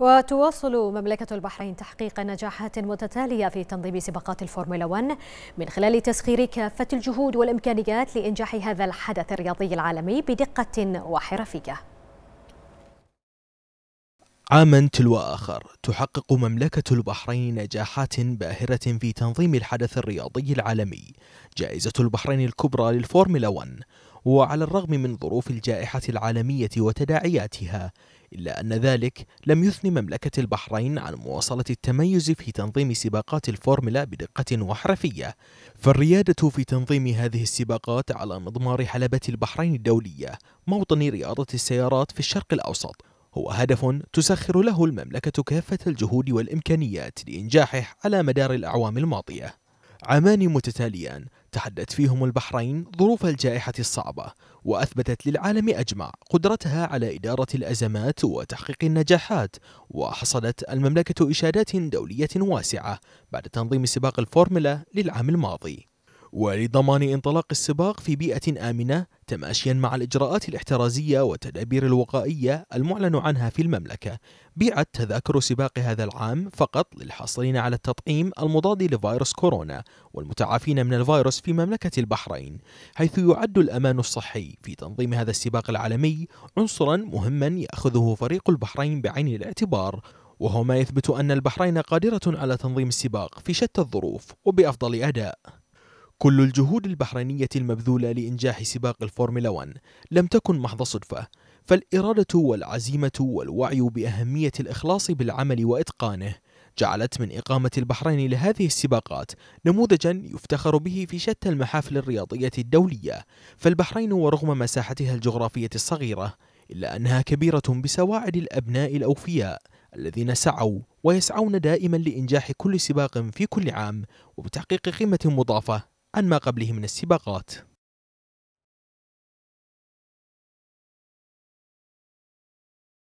وتواصل مملكة البحرين تحقيق نجاحات متتالية في تنظيم سباقات الفورمولا 1 من خلال تسخير كافة الجهود والإمكانيات لإنجاح هذا الحدث الرياضي العالمي بدقة وحرفية عاما تلو آخر تحقق مملكة البحرين نجاحات باهرة في تنظيم الحدث الرياضي العالمي جائزة البحرين الكبرى للفورمولا 1 وعلى الرغم من ظروف الجائحة العالمية وتداعياتها إلا أن ذلك لم يثن مملكة البحرين عن مواصلة التميز في تنظيم سباقات الفورمولا بدقة وحرفية فالريادة في تنظيم هذه السباقات على مضمار حلبة البحرين الدولية موطن رياضة السيارات في الشرق الأوسط هو هدف تسخر له المملكة كافة الجهود والإمكانيات لإنجاحه على مدار الأعوام الماضية عامان متتاليان تحدت فيهم البحرين ظروف الجائحة الصعبة وأثبتت للعالم أجمع قدرتها على إدارة الأزمات وتحقيق النجاحات وحصلت المملكة إشادات دولية واسعة بعد تنظيم سباق الفورمولا للعام الماضي ولضمان انطلاق السباق في بيئة آمنة تماشيا مع الإجراءات الاحترازية والتدابير الوقائية المعلن عنها في المملكة بيعت تذاكر سباق هذا العام فقط للحاصلين على التطعيم المضاد لفيروس كورونا والمتعافين من الفيروس في مملكة البحرين حيث يعد الأمان الصحي في تنظيم هذا السباق العالمي عنصرا مهما يأخذه فريق البحرين بعين الاعتبار وهو ما يثبت أن البحرين قادرة على تنظيم السباق في شتى الظروف وبأفضل أداء كل الجهود البحرينية المبذولة لإنجاح سباق الفورمولا 1 لم تكن محض صدفة فالإرادة والعزيمة والوعي بأهمية الإخلاص بالعمل وإتقانه جعلت من إقامة البحرين لهذه السباقات نموذجا يفتخر به في شتى المحافل الرياضية الدولية فالبحرين ورغم مساحتها الجغرافية الصغيرة إلا أنها كبيرة بسواعد الأبناء الأوفياء الذين سعوا ويسعون دائما لإنجاح كل سباق في كل عام وبتحقيق قيمة مضافة عن ما قبله من السباقات